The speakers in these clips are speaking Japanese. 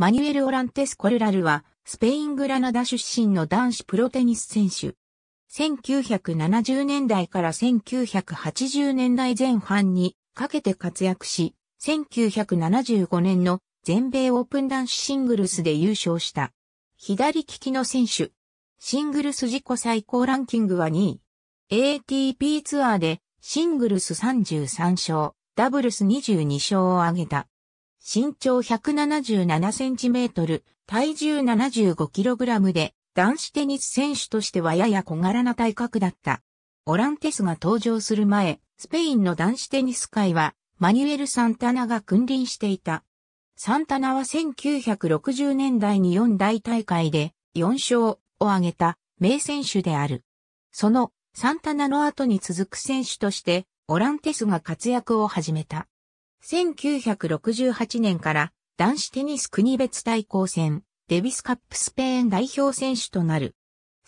マニュエル・オランテス・コルラルは、スペイン・グラナダ出身の男子プロテニス選手。1970年代から1980年代前半にかけて活躍し、1975年の全米オープン男子シングルスで優勝した。左利きの選手。シングルス自己最高ランキングは2位。ATP ツアーでシングルス33勝、ダブルス22勝を挙げた。身長177センチメートル、体重75キログラムで、男子テニス選手としてはやや小柄な体格だった。オランテスが登場する前、スペインの男子テニス界は、マニュエル・サンタナが君臨していた。サンタナは1960年代に4大大会で4勝を挙げた名選手である。そのサンタナの後に続く選手としてオランテスが活躍を始めた。1968年から男子テニス国別対抗戦、デビスカップスペイン代表選手となる。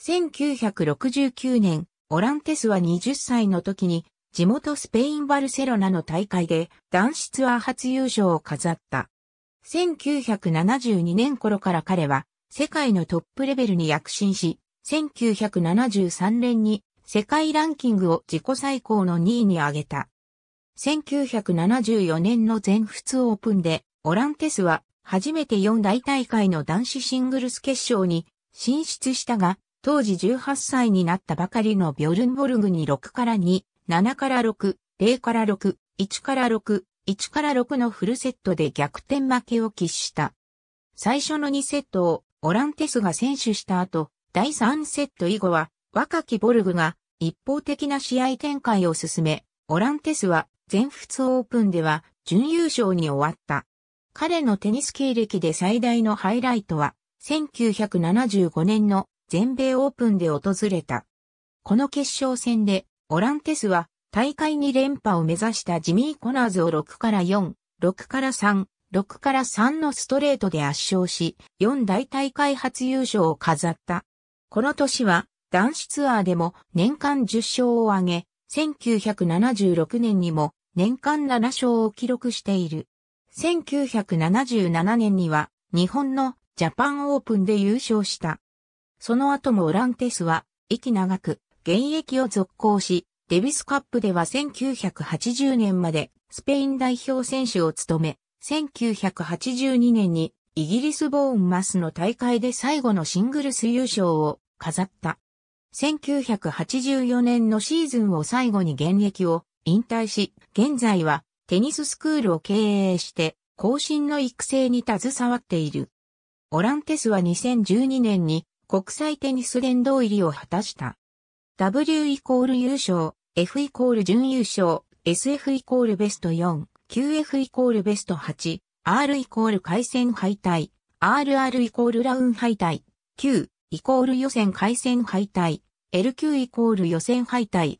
1969年、オランテスは20歳の時に、地元スペインバルセロナの大会で男子ツアー初優勝を飾った。1972年頃から彼は世界のトップレベルに躍進し、1973年に世界ランキングを自己最高の2位に上げた。1974年の全仏オープンで、オランテスは初めて四大大会の男子シングルス決勝に進出したが、当時18歳になったばかりのビョルンボルグに6から2、7から6、0から6、1から6、1から6のフルセットで逆転負けを喫した。最初の2セットをオランテスが選手した後、第3セット以後は若きボルグが一方的な試合展開を進め、オランテスは全仏オープンでは準優勝に終わった。彼のテニス経歴で最大のハイライトは、1975年の全米オープンで訪れた。この決勝戦で、オランテスは大会2連覇を目指したジミー・コナーズを6から4、6から3、6から3のストレートで圧勝し、4大大会初優勝を飾った。この年は男子ツアーでも年間10勝を挙げ、1976年にも年間7勝を記録している。1977年には日本のジャパンオープンで優勝した。その後もオランテスは息長く現役を続行し、デビスカップでは1980年までスペイン代表選手を務め、1982年にイギリスボーンマスの大会で最後のシングルス優勝を飾った。1984年のシーズンを最後に現役を引退し、現在はテニススクールを経営して、後進の育成に携わっている。オランテスは2012年に国際テニス連動入りを果たした。W イコール優勝、F イコール準優勝、SF イコールベスト4、QF イコールベスト8、R イコール回戦敗退、RR イコールラウン敗退、Q イコール予選回戦敗退、LQ イコール予選敗退、